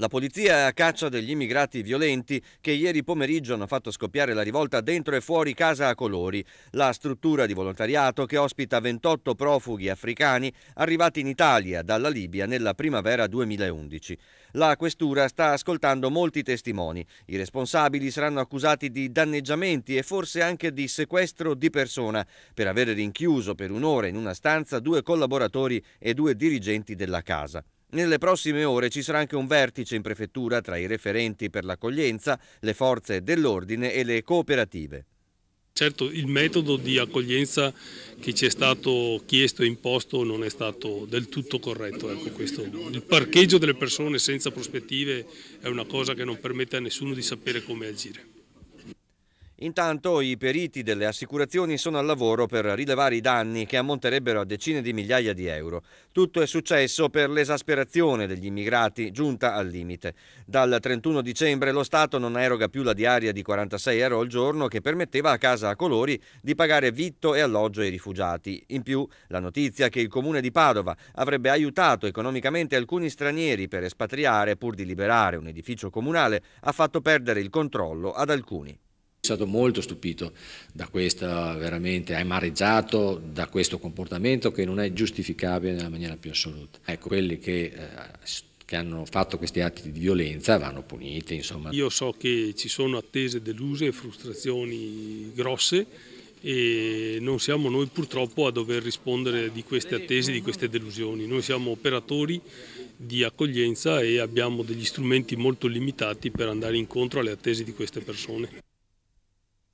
La polizia è a caccia degli immigrati violenti che ieri pomeriggio hanno fatto scoppiare la rivolta dentro e fuori casa a colori, la struttura di volontariato che ospita 28 profughi africani arrivati in Italia dalla Libia nella primavera 2011. La questura sta ascoltando molti testimoni. I responsabili saranno accusati di danneggiamenti e forse anche di sequestro di persona per aver rinchiuso per un'ora in una stanza due collaboratori e due dirigenti della casa. Nelle prossime ore ci sarà anche un vertice in prefettura tra i referenti per l'accoglienza, le forze dell'ordine e le cooperative. Certo il metodo di accoglienza che ci è stato chiesto e imposto non è stato del tutto corretto. Ecco il parcheggio delle persone senza prospettive è una cosa che non permette a nessuno di sapere come agire. Intanto i periti delle assicurazioni sono al lavoro per rilevare i danni che ammonterebbero a decine di migliaia di euro. Tutto è successo per l'esasperazione degli immigrati giunta al limite. Dal 31 dicembre lo Stato non eroga più la diaria di 46 euro al giorno che permetteva a Casa a Colori di pagare vitto e alloggio ai rifugiati. In più la notizia che il comune di Padova avrebbe aiutato economicamente alcuni stranieri per espatriare pur di liberare un edificio comunale ha fatto perdere il controllo ad alcuni stato molto stupito da questa veramente amareggiato da questo comportamento che non è giustificabile nella maniera più assoluta. Ecco, quelli che, eh, che hanno fatto questi atti di violenza vanno puniti, insomma. Io so che ci sono attese deluse e frustrazioni grosse e non siamo noi purtroppo a dover rispondere di queste attese, di queste delusioni. Noi siamo operatori di accoglienza e abbiamo degli strumenti molto limitati per andare incontro alle attese di queste persone.